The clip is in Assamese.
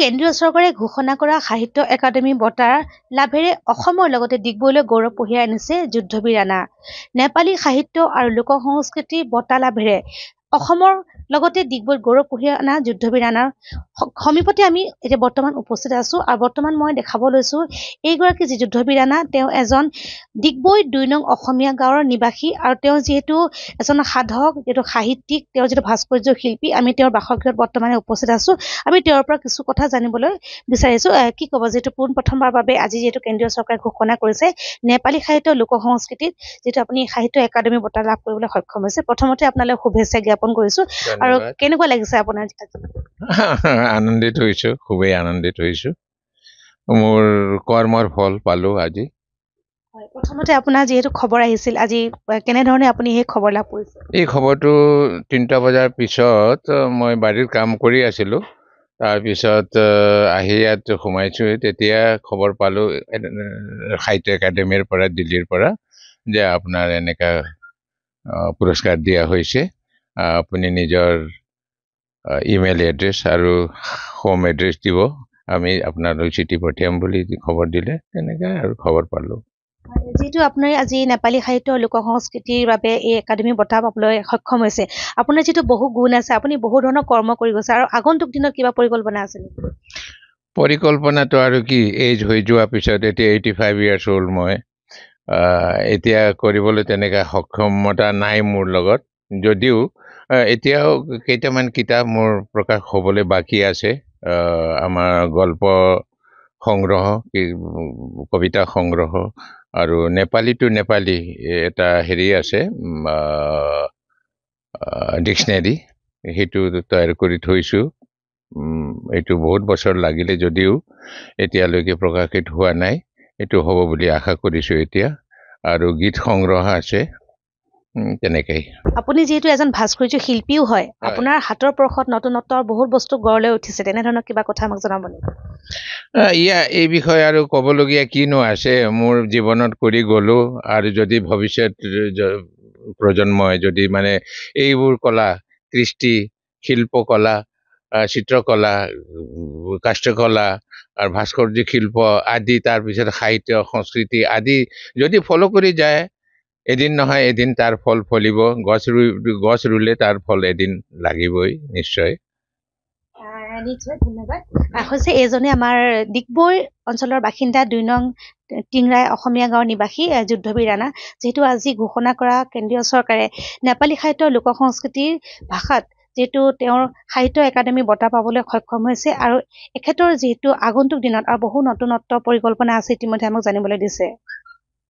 কেন্দ্ৰীয় চৰকাৰে ঘোষণা কৰা সাহিত্য একাডেমী বঁটা লাভেৰে অসমৰ লগতে ডিগবৈলৈ গৌৰৱ কঢ়িয়াই আনিছে যুদ্ধবীৰ ৰাণা নেপালী সাহিত্য আৰু লোক সংস্কৃতি বঁটা লাভেৰে অসমৰ লগতে ডিগবৈ গৌৰৱ কঢ়িয়াই অনা যুদ্ধ আনাৰ সমীপতে আমি এতিয়া বৰ্তমান উপস্থিত আছো আৰু বৰ্তমান মই দেখাব লৈছোঁ এইগৰাকী যি যুদ্ধবীৰ আনা তেওঁ এজন ডিগবৈ দুই নং অসমীয়া গাঁৱৰ নিবাসী আৰু তেওঁ যিহেতু এজন সাধক যিহেতু সাহিত্যিক তেওঁ যিহেতু ভাস্কৰ্য শিল্পী আমি তেওঁৰ বাসগৃহত বৰ্তমানে উপস্থিত আছো আমি তেওঁৰ পৰা কিছু কথা জানিবলৈ বিচাৰিছোঁ কি ক'ব যিহেতু পোনপ্ৰথমবাৰৰ বাবে আজি যিহেতু কেন্দ্ৰীয় চৰকাৰে ঘোষণা কৰিছে নেপালী সাহিত্য লোক সংস্কৃতিত যিহেতু আপুনি সাহিত্য একাডেমী বঁটা লাভ কৰিবলৈ সক্ষম হৈছে প্ৰথমতে আপোনালৈ শুভেচ্ছা জ্ঞাপন অৰ্পণ কৰিছো আৰু কেনেকুৱা লাগিছে আপোনাৰ আনন্দিত হৈছো খুবেই আনন্দিত হৈছো মোৰ কৰ্মৰ ফল পালো আজি প্ৰথমতে আপোনাৰ যিহেতু খবৰ আহিছিল আজি কেনেধৰণে আপুনি সেই খবৰ লাভ কৰিছে এই খবৰটো তিনিটা বজাৰ পিছত মই বাৰীত কাম কৰি আছিলোঁ তাৰপিছত আহি ইয়াত সোমাইছোঁ তেতিয়া খবৰ পালোঁ সাহিত্য একাডেমীৰ পৰা দিল্লীৰ পৰা যে আপোনাৰ এনেকুৱা পুৰস্কাৰ দিয়া হৈছে আপুনি নিজৰ ইমেইল এড্ৰেছ আৰু হোম এড্ৰেছ দিব আমি আপোনালৈ চিঠি পঠিয়াম বুলি খবৰ দিলে তেনেকৈ আৰু খবৰ পালোঁ যিহেতু আপোনাৰ আজি নেপালী সাহিত্য লোক সংস্কৃতিৰ বাবে এই একাডেমি বঁটা পাবলৈ সক্ষম হৈছে আপোনাৰ যিটো বহু গুণ আছে আপুনি বহু ধৰণৰ কৰ্ম কৰি গৈছে আৰু আগন্তুক দিনত কিবা পৰিকল্পনা আছে নেকি পৰিকল্পনাটো আৰু কি এইজ হৈ যোৱাৰ পিছত এতিয়া এইটি ফাইভ ইয়াৰ্ছ হ'ল মই এতিয়া কৰিবলৈ তেনেকৈ সক্ষমতা নাই মোৰ লগত যদিও এতিয়াও কেইটামান কিতাপ মোৰ প্ৰকাশ হ'বলৈ বাকী আছে আমাৰ গল্প সংগ্ৰহ কবিতা সংগ্ৰহ আৰু নেপালী টু নেপালী এটা হেৰি আছে ডিক্সনেৰী সেইটো তৈয়াৰ কৰি থৈছোঁ এইটো বহুত বছৰ লাগিলে যদিও এতিয়ালৈকে প্ৰকাশিত হোৱা নাই এইটো হ'ব বুলি আশা কৰিছোঁ এতিয়া আৰু গীত সংগ্ৰহ আছে তেনেকেই আপুনি যিহেতু এজন ভাস্কৰ্য শিল্পীও হয় আপোনাৰ হাতৰ পৰশত নতুনত্বৰ বহুত বস্তু গঢ় লৈ উঠিছে তেনেধৰণৰ কিবা কথা আমাক জনাব নেকি ইয়া এই বিষয়ে আৰু ক'বলগীয়া কিনো আছে মোৰ জীৱনত কৰি গ'লোঁ আৰু যদি ভৱিষ্যত প্ৰজন্মই যদি মানে এইবোৰ কলা কৃষ্টি শিল্পকলা চিত্ৰকলা কাষ্টকলা আৰু ভাস্কৰ্য শিল্প আদি তাৰপিছত সাহিত্য সংস্কৃতি আদি যদি ফ'ল' কৰি যায় এদিন নহয় এদিন তাৰ ফল ফলিব গছ ৰুই গছ ৰুলে তাৰ ফল এদিন লাগিবই নিশ্চয় অসমীয়া গাঁৱৰ নিবাসী যুদ্ধবীৰ ৰাণা যিহেতু আজি ঘোষণা কৰা কেন্দ্ৰীয় চৰকাৰে নেপালী সাহিত্য লোক সংস্কৃতিৰ ভাষাত যিহেতু তেওঁৰ সাহিত্য একাডেমি বঁটা পাবলৈ সক্ষম হৈছে আৰু এখেতৰ যিহেতু আগন্তুক দিনত আৰু বহু নতুনত্ব পৰিকল্পনা আছে ইতিমধ্যে আমাক জানিবলৈ দিছে